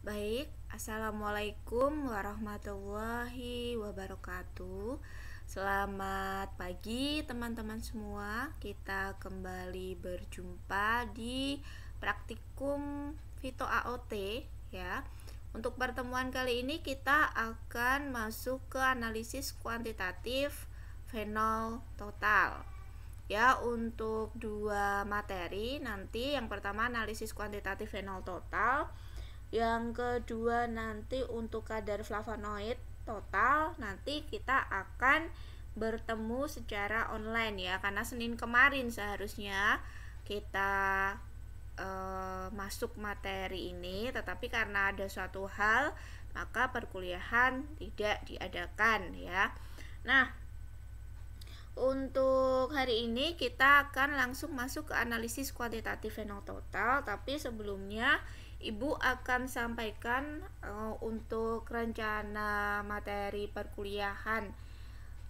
Baik, Assalamualaikum warahmatullahi wabarakatuh Selamat pagi teman-teman semua Kita kembali berjumpa di praktikum Vito AOT ya Untuk pertemuan kali ini kita akan masuk ke analisis kuantitatif fenol total ya untuk dua materi nanti yang pertama analisis kuantitatif fenol total yang kedua nanti untuk kadar flavonoid total nanti kita akan bertemu secara online ya karena Senin kemarin seharusnya kita e, masuk materi ini tetapi karena ada suatu hal maka perkuliahan tidak diadakan ya. Nah, untuk hari ini kita akan langsung masuk ke analisis kuantitatif fenol total tapi sebelumnya Ibu akan sampaikan uh, untuk rencana materi perkuliahan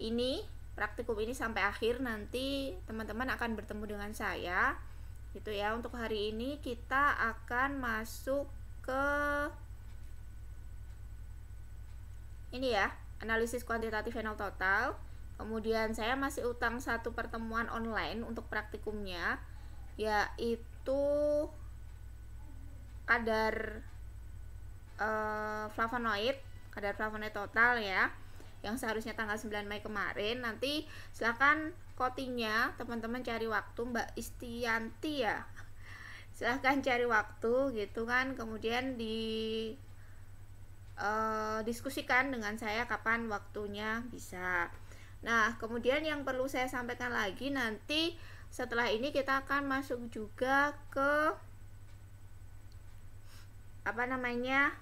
ini praktikum ini sampai akhir nanti teman-teman akan bertemu dengan saya gitu ya untuk hari ini kita akan masuk ke ini ya analisis kuantitatif final total kemudian saya masih utang satu pertemuan online untuk praktikumnya yaitu kadar uh, flavonoid, kadar flavonoid total ya, yang seharusnya tanggal 9 Mei kemarin. Nanti silahkan kotinya teman-teman cari waktu Mbak Istianti ya. Silahkan cari waktu gitu kan, kemudian di uh, diskusikan dengan saya kapan waktunya bisa. Nah, kemudian yang perlu saya sampaikan lagi nanti setelah ini kita akan masuk juga ke apa namanya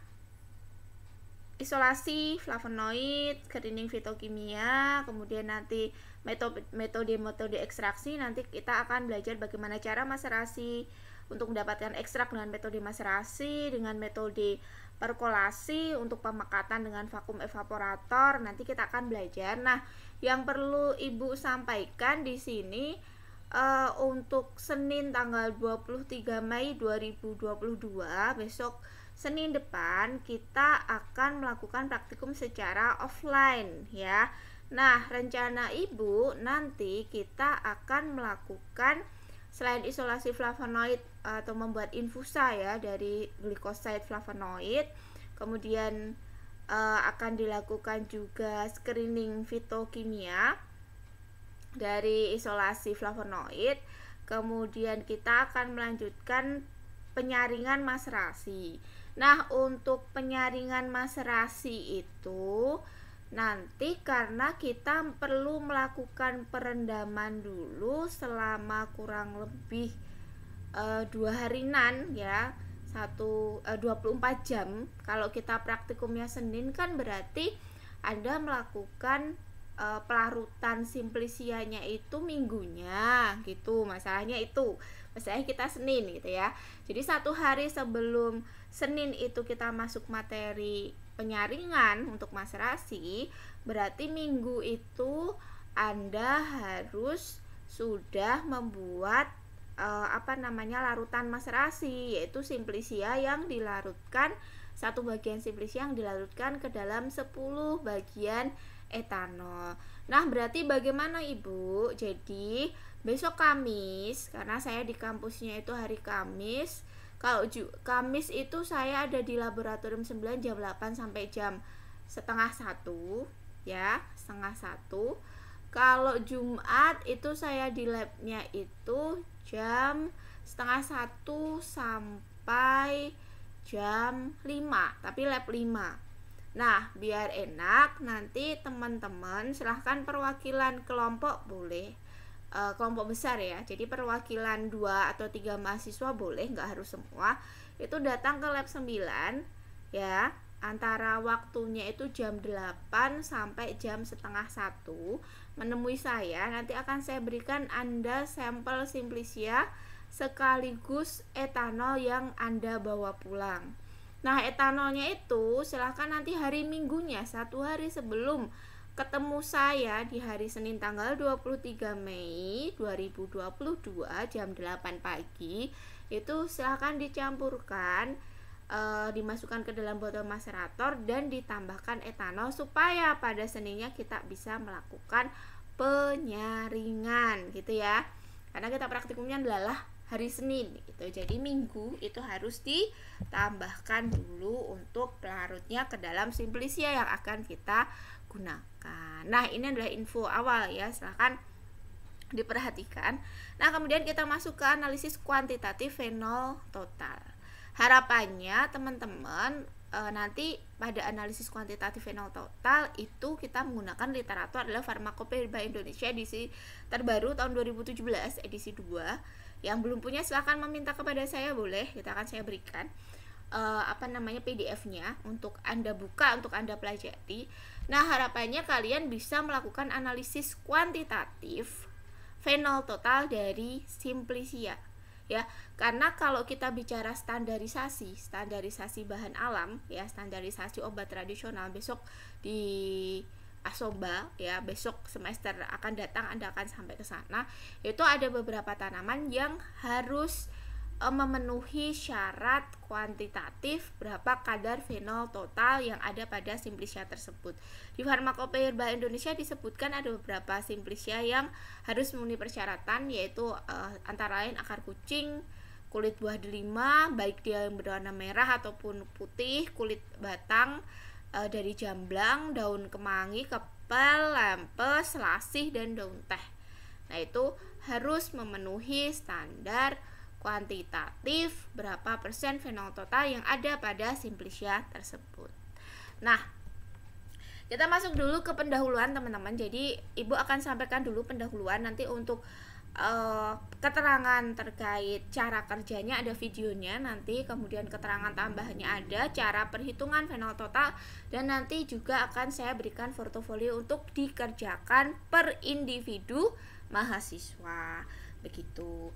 isolasi flavonoid, screening fitokimia, kemudian nanti metode-metode ekstraksi, nanti kita akan belajar bagaimana cara maserasi untuk mendapatkan ekstrak dengan metode maserasi, dengan metode perkolasi, untuk pemekatan dengan vakum evaporator, nanti kita akan belajar. Nah, yang perlu Ibu sampaikan di sini uh, untuk Senin tanggal 23 Mei 2022 besok Senin depan kita akan melakukan praktikum secara offline ya. Nah, rencana Ibu nanti kita akan melakukan selain isolasi flavonoid atau membuat infusa ya dari glikoside flavonoid, kemudian eh, akan dilakukan juga screening fitokimia dari isolasi flavonoid kemudian kita akan melanjutkan penyaringan maserasi nah untuk penyaringan maserasi itu nanti karena kita perlu melakukan perendaman dulu selama kurang lebih e, dua harinan ya satu e, eh, 24 jam kalau kita praktikumnya Senin kan berarti Anda melakukan uh, pelarutan simplisianya itu minggunya gitu masalahnya itu misalnya kita Senin gitu ya jadi satu hari sebelum Senin itu kita masuk materi penyaringan untuk mas rasi berarti minggu itu anda harus sudah membuat e, apa namanya larutan mas rasi yaitu simplisia yang dilarutkan satu bagian simplisia yang dilarutkan ke dalam 10 bagian etanol. Nah, berarti bagaimana Ibu? Jadi, besok Kamis karena saya di kampusnya itu hari Kamis. Kalau ju Kamis itu saya ada di laboratorium 9 jam 8 sampai jam setengah satu ya, setengah satu. Kalau Jumat itu saya di labnya itu jam setengah satu sampai jam 5 tapi lab 5 Nah, biar enak nanti teman-teman silahkan perwakilan kelompok boleh e, kelompok besar ya. Jadi perwakilan dua atau tiga mahasiswa boleh, nggak harus semua. Itu datang ke lab 9 ya. Antara waktunya itu jam 8 sampai jam setengah satu menemui saya. Nanti akan saya berikan Anda sampel simplisia sekaligus etanol yang Anda bawa pulang. Nah, etanolnya itu silahkan nanti hari minggunya, satu hari sebelum ketemu saya di hari Senin tanggal 23 Mei 2022 jam 8 pagi itu silahkan dicampurkan e, dimasukkan ke dalam botol maserator dan ditambahkan etanol supaya pada seninya kita bisa melakukan penyaringan gitu ya karena kita praktikumnya adalah hari Senin gitu. Jadi minggu itu harus ditambahkan dulu untuk pelarutnya ke dalam simplisia yang akan kita gunakan. Nah, ini adalah info awal ya. Silahkan diperhatikan. Nah, kemudian kita masuk ke analisis kuantitatif fenol total. Harapannya teman-teman e, nanti pada analisis kuantitatif fenol total itu kita menggunakan literatur adalah Farmakopeia Indonesia edisi terbaru tahun 2017 edisi 2 yang belum punya silahkan meminta kepada saya boleh kita akan saya berikan uh, apa namanya PDF-nya untuk anda buka untuk anda pelajari nah harapannya kalian bisa melakukan analisis kuantitatif final total dari simplicia ya karena kalau kita bicara standarisasi standarisasi bahan alam ya standarisasi obat tradisional besok di asoba ya besok semester akan datang Anda akan sampai ke sana itu ada beberapa tanaman yang harus e, memenuhi syarat kuantitatif berapa kadar fenol total yang ada pada simplicia tersebut. Di Farmakopeia Herbal Indonesia disebutkan ada beberapa simplicia yang harus memenuhi persyaratan yaitu e, antara lain akar kucing, kulit buah delima baik dia yang berwarna merah ataupun putih, kulit batang, e, dari jamblang, daun kemangi, kepel, lempes, selasih, dan daun teh. Nah, itu harus memenuhi standar kuantitatif berapa persen fenol total yang ada pada simplicia tersebut. Nah, kita masuk dulu ke pendahuluan teman-teman. Jadi, Ibu akan sampaikan dulu pendahuluan nanti untuk Eh, keterangan terkait cara kerjanya ada videonya nanti kemudian keterangan tambahnya ada cara perhitungan final total dan nanti juga akan saya berikan portofolio untuk dikerjakan per individu mahasiswa begitu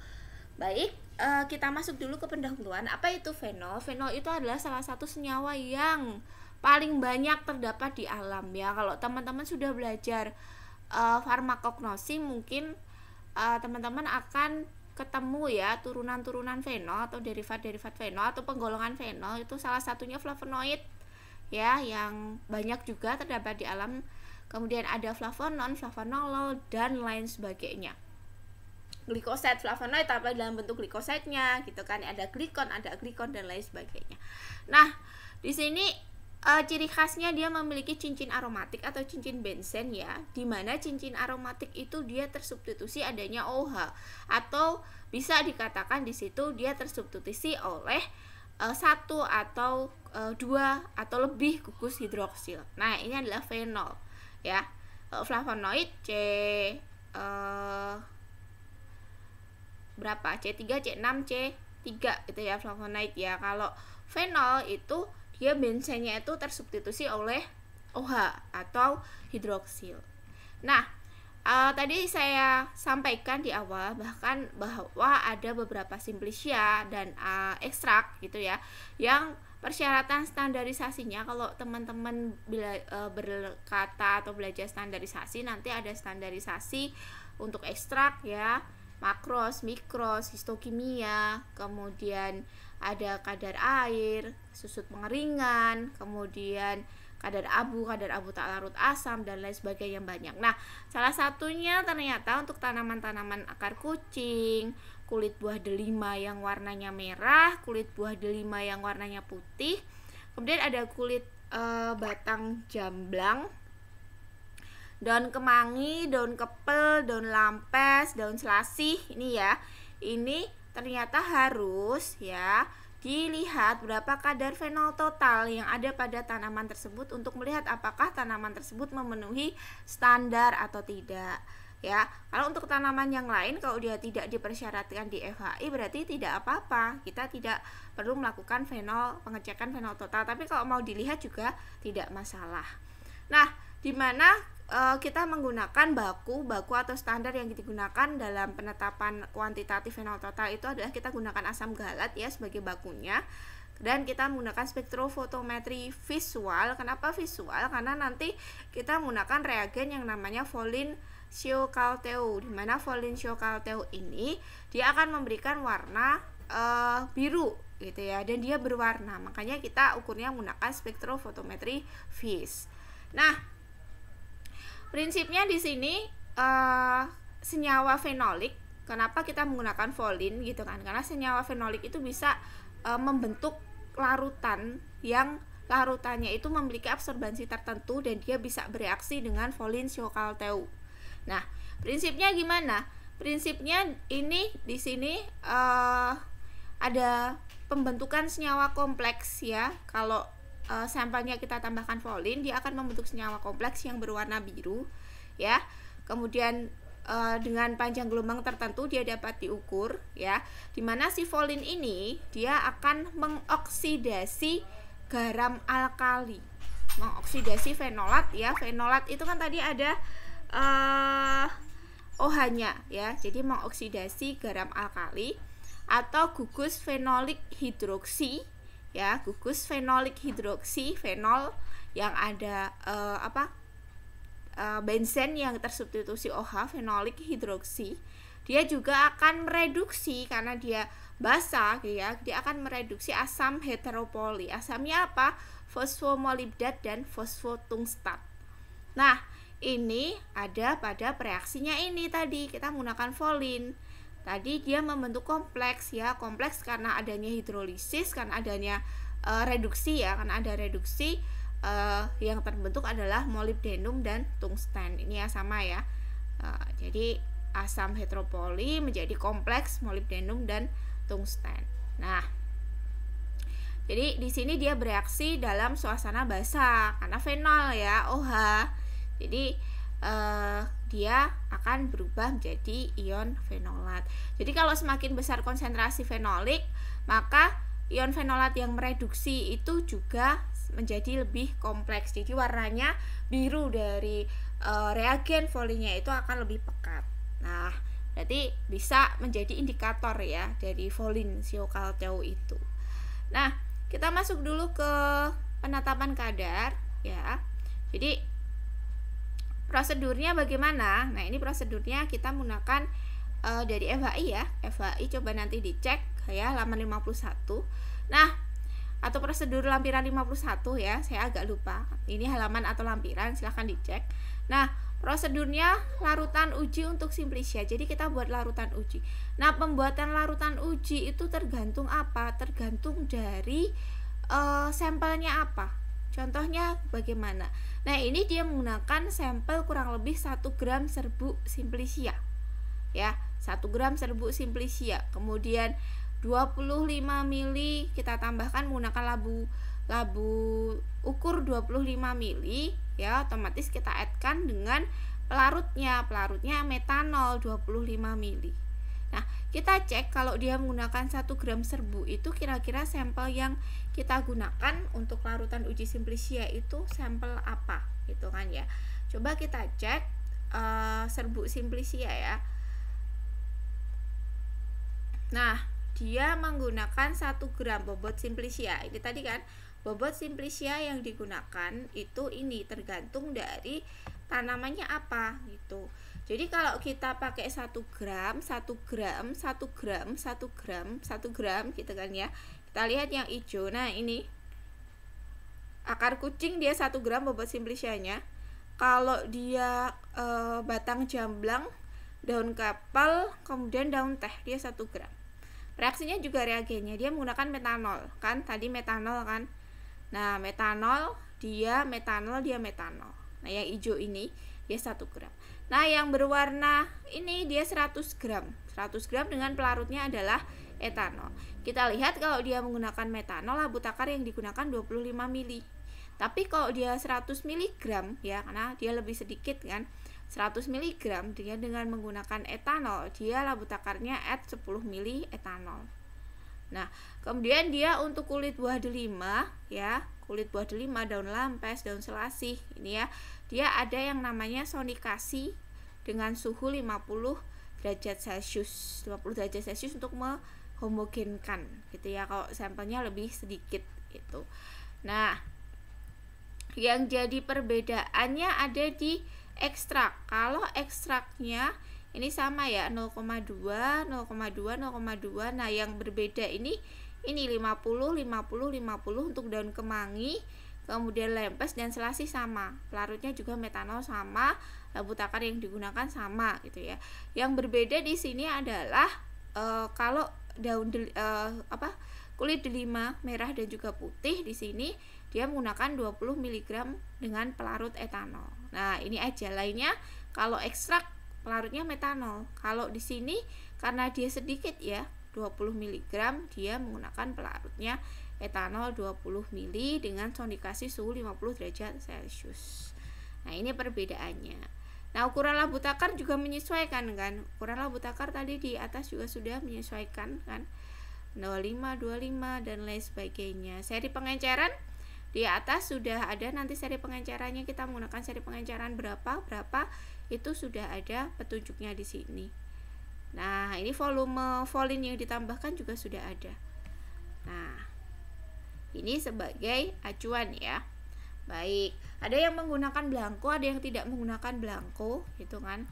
baik eh, kita masuk dulu ke pendahuluan apa itu fenol fenol itu adalah salah satu senyawa yang paling banyak terdapat di alam ya kalau teman-teman sudah belajar uh, farmakognosi mungkin Eh, teman-teman akan ketemu ya turunan-turunan fenol atau derivat-derivat fenol atau penggolongan fenol itu salah satunya flavonoid ya yang banyak juga terdapat di alam kemudian ada flavonon, flavonol dan lain sebagainya glikoset flavonoid apa dalam bentuk glikosetnya gitu kan ada glikon ada glikon dan lain sebagainya nah di sini uh, ciri khasnya dia memiliki cincin aromatik atau cincin benzen ya dimana cincin aromatik itu dia tersubstitusi adanya OH atau bisa dikatakan di situ dia tersubstitusi oleh uh, satu atau uh, dua atau lebih gugus hidroksil nah ini adalah fenol ya uh, flavonoid C uh, berapa C3 C6 C3 itu ya flavonoid ya kalau fenol itu dia bensennya itu tersubstitusi oleh OH atau hidroksil. Nah, uh, tadi saya sampaikan di awal bahkan bahwa ada beberapa simplicia dan uh, ekstrak gitu ya yang persyaratan standarisasinya kalau teman-teman uh, berkata atau belajar standarisasi nanti ada standarisasi untuk ekstrak ya makros, mikros, histokimia, kemudian ada kadar air, susut pengeringan, kemudian kadar abu, kadar abu tak larut asam dan lain sebagainya banyak. Nah, salah satunya ternyata untuk tanaman-tanaman akar kucing, kulit buah delima yang warnanya merah, kulit buah delima yang warnanya putih, kemudian ada kulit e, batang jamblang, daun kemangi, daun kepel, daun lampes, daun selasih, ini ya. Ini ternyata harus ya dilihat berapa kadar fenol total yang ada pada tanaman tersebut untuk melihat apakah tanaman tersebut memenuhi standar atau tidak ya kalau untuk tanaman yang lain kalau dia tidak dipersyaratkan di FHI berarti tidak apa-apa kita tidak perlu melakukan fenol pengecekan fenol total tapi kalau mau dilihat juga tidak masalah nah di mana Eh, kita menggunakan baku baku atau standar yang digunakan dalam penetapan kuantitatif final total itu adalah kita gunakan asam galat ya sebagai bakunya dan kita menggunakan spektrofotometri visual. Kenapa visual? Karena nanti kita menggunakan reagen yang namanya folin siokalteu. Di mana folin siokalteu ini dia akan memberikan warna uh, biru gitu ya dan dia berwarna. Makanya kita ukurnya menggunakan spektrofotometri vis. Nah, prinsipnya di sini uh, senyawa fenolik kenapa kita menggunakan folin gitu kan karena senyawa fenolik itu bisa uh, membentuk larutan yang larutannya itu memiliki absorbansi tertentu dan dia bisa bereaksi dengan folin siokalteu. Nah, prinsipnya gimana? Prinsipnya ini di sini uh, ada pembentukan senyawa kompleks ya. Kalau uh, sampelnya kita tambahkan folin dia akan membentuk senyawa kompleks yang berwarna biru ya kemudian uh, dengan panjang gelombang tertentu dia dapat diukur ya dimana si folin ini dia akan mengoksidasi garam alkali mengoksidasi fenolat ya fenolat itu kan tadi ada uh, eh, OH-nya ya. Jadi mengoksidasi garam alkali atau gugus fenolik hidroksi ya gugus fenolik hidroksi fenol yang ada uh, apa uh, benzen yang tersubstitusi OH fenolik hidroksi dia juga akan mereduksi karena dia basa gitu ya dia akan mereduksi asam heteropoli asamnya apa fosfomolibdat dan fosfotungstat nah ini ada pada reaksinya ini tadi kita menggunakan folin Tadi dia membentuk kompleks ya, kompleks karena adanya hidrolisis, karena adanya e, reduksi ya, karena ada reduksi e, yang terbentuk adalah molibdenum dan tungsten. Ini ya sama ya. E, jadi asam heteropoli menjadi kompleks molibdenum dan tungsten. Nah, jadi di sini dia bereaksi dalam suasana basah karena fenol ya, OH. Jadi dia akan berubah menjadi ion fenolat. Jadi kalau semakin besar konsentrasi fenolik, maka ion fenolat yang mereduksi itu juga menjadi lebih kompleks. Jadi warnanya biru dari e, reagen folinya itu akan lebih pekat. Nah, berarti bisa menjadi indikator ya dari folin siokalteo itu. Nah, kita masuk dulu ke penetapan kadar ya. Jadi prosedurnya bagaimana? Nah, ini prosedurnya kita menggunakan uh, dari FHI ya. FHI coba nanti dicek ya laman 51. Nah, atau prosedur lampiran 51 ya. Saya agak lupa. Ini halaman atau lampiran silahkan dicek. Nah, prosedurnya larutan uji untuk simplisia. Jadi kita buat larutan uji. Nah, pembuatan larutan uji itu tergantung apa? Tergantung dari uh, sampelnya apa. Contohnya bagaimana? Nah, ini dia menggunakan sampel kurang lebih 1 gram serbuk simplicia. Ya, 1 gram serbuk simplicia. Kemudian 25 ml kita tambahkan menggunakan labu labu ukur 25 ml ya otomatis kita addkan dengan pelarutnya pelarutnya metanol 25 ml Nah, kita cek kalau dia menggunakan 1 gram serbu itu kira-kira sampel yang kita gunakan untuk larutan uji simplicia itu sampel apa gitu kan ya coba kita cek uh, serbuk simplicia ya nah dia menggunakan 1 gram bobot simplicia ini tadi kan bobot simplicia yang digunakan itu ini tergantung dari tanamannya apa gitu jadi kalau kita pakai 1 gram, 1 gram, 1 gram, 1 gram, 1 gram gitu kan ya. Kita lihat yang hijau. Nah, ini akar kucing dia 1 gram bobot simplisianya Kalau dia e, batang jamblang, daun kapal, kemudian daun teh dia 1 gram. Reaksinya juga reagennya dia menggunakan metanol, kan? Tadi metanol kan. Nah, metanol dia metanol dia metanol. Nah, yang hijau ini dia 1 gram. Nah, yang berwarna ini dia 100 gram. 100 gram dengan pelarutnya adalah etanol. Kita lihat kalau dia menggunakan metanol abu takar yang digunakan 25 mili. Tapi kalau dia 100 mg ya karena dia lebih sedikit kan. 100 mg dia dengan menggunakan etanol, dia labu takarnya at 10 mili etanol. Nah, kemudian dia untuk kulit buah delima ya, kulit buah delima, daun lampes, daun selasih ini ya. Dia ada yang namanya sonikasi dengan suhu 50 derajat Celcius. 50 derajat Celcius untuk me homogenkan gitu ya kalau sampelnya lebih sedikit gitu. Nah, yang jadi perbedaannya ada di ekstrak. Kalau ekstraknya ini sama ya 0,2, 0,2, 0,2. Nah, yang berbeda ini ini 50, 50, 50 untuk daun kemangi, kemudian lempes dan selasi sama. Larutnya juga metanol sama, labu takar yang digunakan sama gitu ya. Yang berbeda di sini adalah e, kalau daun deli, uh, eh, apa kulit delima merah dan juga putih di sini dia menggunakan 20 mg dengan pelarut etanol. Nah, ini aja lainnya kalau ekstrak pelarutnya metanol. Kalau di sini karena dia sedikit ya, 20 mg dia menggunakan pelarutnya etanol 20 mili dengan sondikasi suhu 50 derajat Celcius. Nah, ini perbedaannya. Nah, ukuran labu takar juga menyesuaikan kan. Ukuran labu takar tadi di atas juga sudah menyesuaikan kan. 05, 25 dan lain sebagainya. Seri pengenceran di atas sudah ada nanti seri pengencerannya kita menggunakan seri pengenceran berapa berapa itu sudah ada petunjuknya di sini. Nah, ini volume volin yang ditambahkan juga sudah ada. Nah, ini sebagai acuan ya. Baik, ada yang menggunakan belangko, ada yang tidak menggunakan belangko, gitu kan?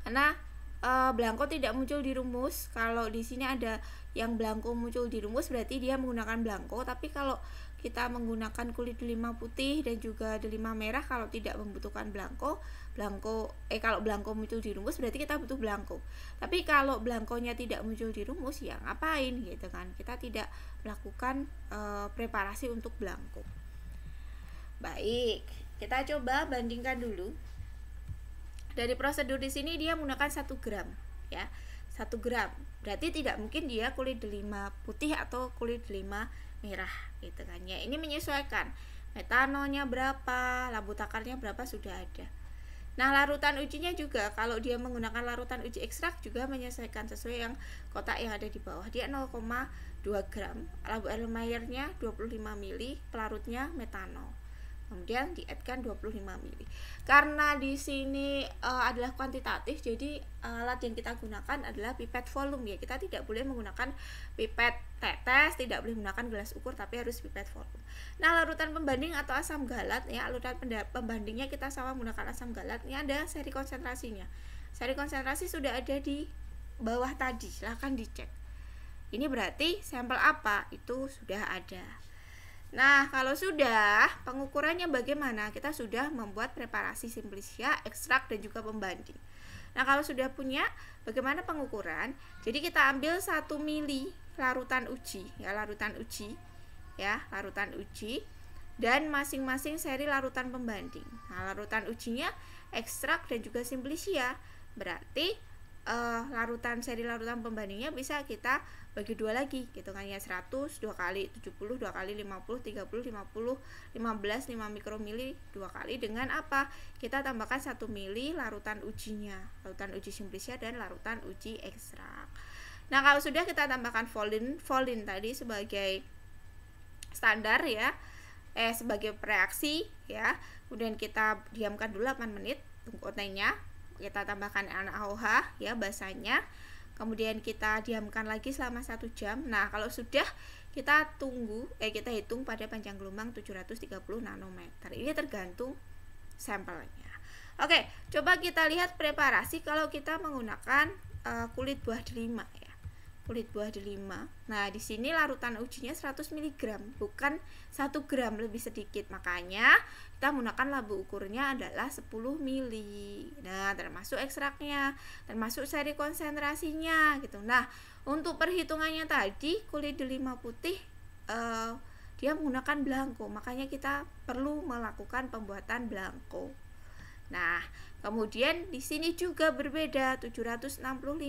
Karena e, belangko tidak muncul di rumus. Kalau di sini ada yang belangko muncul di rumus, berarti dia menggunakan belangko. Tapi kalau kita menggunakan kulit delima putih dan juga delima merah, kalau tidak membutuhkan belangko, belangko eh kalau belangko muncul di rumus, berarti kita butuh belangko. Tapi kalau belangkonya tidak muncul di rumus, ya ngapain gitu kan? Kita tidak melakukan e, preparasi untuk belangko. Baik, kita coba bandingkan dulu. Dari prosedur di sini dia menggunakan 1 gram, ya. 1 gram. Berarti tidak mungkin dia kulit delima putih atau kulit delima merah gitu kan ya. Ini menyesuaikan metanolnya berapa, labu takarnya berapa sudah ada. Nah, larutan ujinya juga kalau dia menggunakan larutan uji ekstrak juga menyesuaikan sesuai yang kotak yang ada di bawah. Dia 0,2 gram, labu almayernya 25 mili, pelarutnya metanol kemudian diadkan 25 mili karena di sini uh, adalah kuantitatif jadi eh, alat yang kita gunakan adalah pipet volume ya kita tidak boleh menggunakan pipet tetes tidak boleh menggunakan gelas ukur tapi harus pipet volume nah larutan pembanding atau asam galat ya larutan pembandingnya kita sama menggunakan asam galat ini ada seri konsentrasinya seri konsentrasi sudah ada di bawah tadi silahkan dicek ini berarti sampel apa itu sudah ada Nah, kalau sudah, pengukurannya bagaimana? Kita sudah membuat preparasi simplicia, ekstrak, dan juga pembanding. Nah, kalau sudah punya, bagaimana pengukuran? Jadi, kita ambil 1 mili larutan uji, ya, larutan uji, ya, larutan uji, dan masing-masing seri larutan pembanding. Nah, larutan ujinya ekstrak dan juga simplicia. Berarti, eh, larutan seri larutan pembandingnya bisa kita bagi dua lagi gitu kan ya 100 dua kali 70 dua kali 50 30 50 15 5 mikromili dua kali dengan apa kita tambahkan satu mili larutan ujinya larutan uji simplicia dan larutan uji ekstrak nah kalau sudah kita tambahkan folin folin tadi sebagai standar ya eh sebagai reaksi ya kemudian kita diamkan dulu 8 menit tunggu ot kita tambahkan NaOH ya basanya kemudian kita diamkan lagi selama satu jam nah kalau sudah kita tunggu eh kita hitung pada panjang gelombang 730 nanometer ini tergantung sampelnya oke coba kita lihat preparasi kalau kita menggunakan uh, kulit buah delima ya kulit buah delima nah di sini larutan ujinya 100 mg bukan 1 gram lebih sedikit makanya kita menggunakan labu ukurnya adalah 10 mili nah termasuk ekstraknya termasuk seri konsentrasinya gitu nah untuk perhitungannya tadi kulit delima putih uh, dia menggunakan blanko, makanya kita perlu melakukan pembuatan blanko. Nah, kemudian di sini juga berbeda 765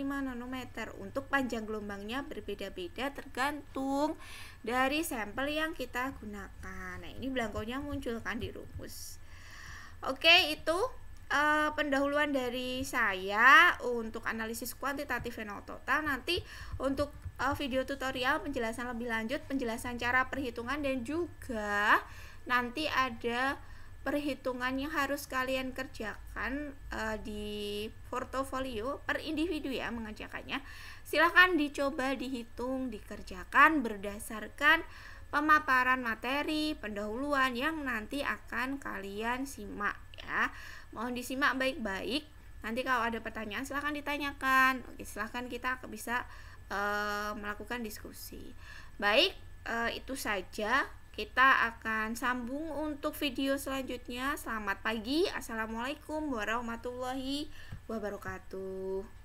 nanometer. Untuk panjang gelombangnya berbeda-beda tergantung dari sampel yang kita gunakan. Nah, ini belangkonya munculkan di rumus. Oke, itu uh, pendahuluan dari saya untuk analisis kuantitatif dan total. Nanti untuk eh, video tutorial penjelasan lebih lanjut, penjelasan cara perhitungan dan juga nanti ada perhitungan yang harus kalian kerjakan uh, di portofolio per individu ya mengerjakannya. Silahkan dicoba dihitung, dikerjakan berdasarkan pemaparan materi pendahuluan yang nanti akan kalian simak ya. Mohon disimak baik-baik. Nanti kalau ada pertanyaan silahkan ditanyakan. Oke, silahkan kita bisa uh, melakukan diskusi. Baik, uh, itu saja kita akan sambung untuk video selanjutnya. Selamat pagi. Assalamualaikum warahmatullahi wabarakatuh.